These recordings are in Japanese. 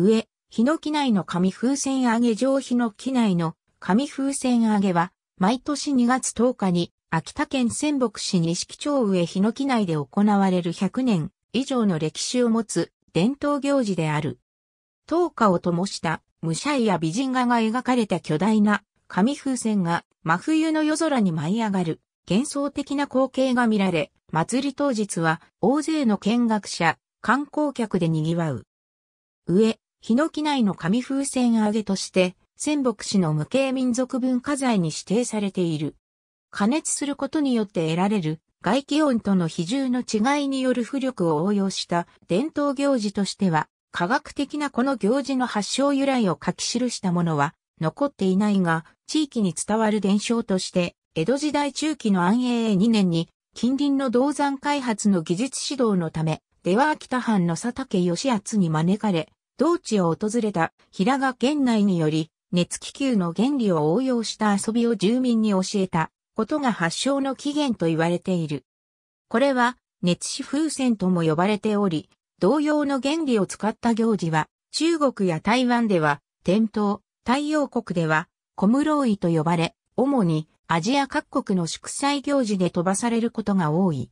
上、ヒノキ内の紙風船揚げ上ヒノキ内の紙風船揚げは、毎年2月10日に、秋田県仙北市錦町上ヒノキ内で行われる100年以上の歴史を持つ伝統行事である。灯火を灯した武者や美人画が描かれた巨大な紙風船が真冬の夜空に舞い上がる幻想的な光景が見られ、祭り当日は大勢の見学者、観光客で賑わう。上、ヒノキ内の紙風船揚げとして、仙北市の無形民族文化財に指定されている。加熱することによって得られる外気温との比重の違いによる浮力を応用した伝統行事としては、科学的なこの行事の発祥由来を書き記したものは残っていないが、地域に伝わる伝承として、江戸時代中期の安永2年に、近隣の銅山開発の技術指導のため、出羽秋田藩の佐竹義厚に招かれ、同地を訪れた平賀県内により、熱気球の原理を応用した遊びを住民に教えたことが発祥の起源と言われている。これは熱死風船とも呼ばれており、同様の原理を使った行事は中国や台湾では天灯、太陽国では小室井と呼ばれ、主にアジア各国の祝祭行事で飛ばされることが多い。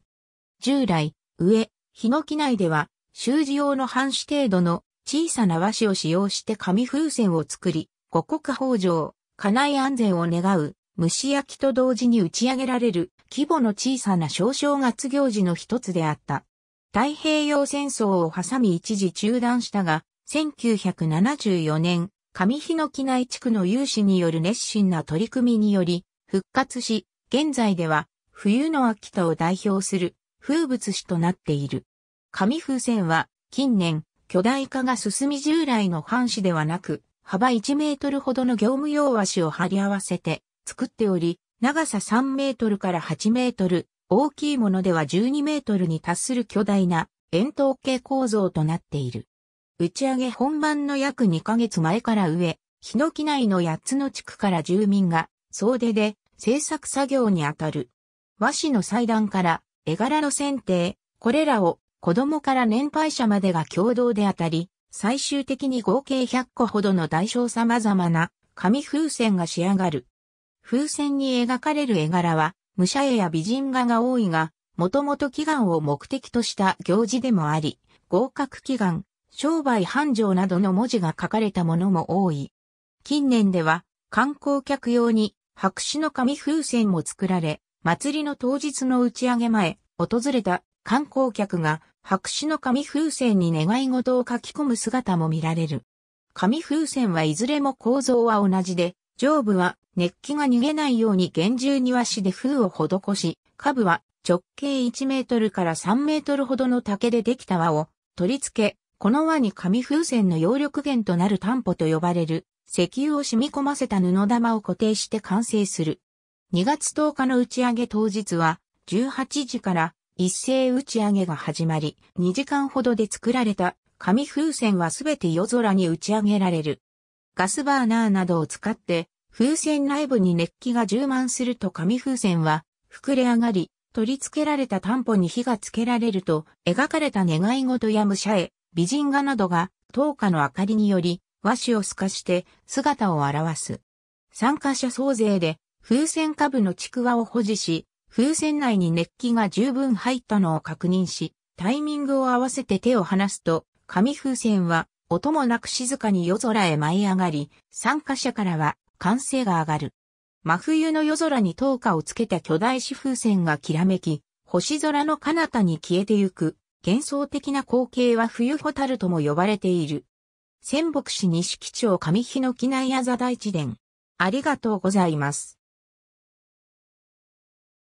従来、上、ヒノキ内では、習字用の半紙程度の小さな和紙を使用して紙風船を作り、五穀豊穣、家内安全を願う、蒸し焼きと同時に打ち上げられる規模の小さな少々月行事の一つであった。太平洋戦争を挟み一時中断したが、1974年、上日の木内地区の有志による熱心な取り組みにより、復活し、現在では、冬の秋田を代表する風物詩となっている。紙風船は、近年、巨大化が進み従来の半紙ではなく、幅1メートルほどの業務用和紙を貼り合わせて作っており、長さ3メートルから8メートル、大きいものでは12メートルに達する巨大な円筒形構造となっている。打ち上げ本番の約2ヶ月前から上、ヒノキ内の8つの地区から住民が総出で制作作業にあたる。和紙の裁断から絵柄の選定、これらを子供から年配者までが共同であたり、最終的に合計100個ほどの大小様々な紙風船が仕上がる。風船に描かれる絵柄は、武者絵や美人画が多いが、もともと祈願を目的とした行事でもあり、合格祈願、商売繁盛などの文字が書かれたものも多い。近年では、観光客用に白紙の紙風船も作られ、祭りの当日の打ち上げ前、訪れた観光客が白紙の紙風船に願い事を書き込む姿も見られる。紙風船はいずれも構造は同じで、上部は熱気が逃げないように厳重に和紙で封を施し、下部は直径1メートルから3メートルほどの竹でできた輪を取り付け、この輪に紙風船の揚力源となる担保と呼ばれる石油を染み込ませた布玉を固定して完成する。2月10日の打ち上げ当日は18時から一斉打ち上げが始まり、2時間ほどで作られた紙風船はすべて夜空に打ち上げられる。ガスバーナーなどを使って、風船内部に熱気が充満すると紙風船は膨れ上がり、取り付けられた担保に火がつけられると、描かれた願い事や武者へ、美人画などが、灯火の明かりにより、和紙を透かして姿を表す。参加者総勢で、風船下部のちくわを保持し、風船内に熱気が十分入ったのを確認し、タイミングを合わせて手を離すと、紙風船は音もなく静かに夜空へ舞い上がり、参加者からは歓声が上がる。真冬の夜空に灯火をつけた巨大紙風船がきらめき、星空の彼方に消えてゆく、幻想的な光景は冬ホタルとも呼ばれている。仙北市西基町上日の木内あざ大地伝。ありがとうございます。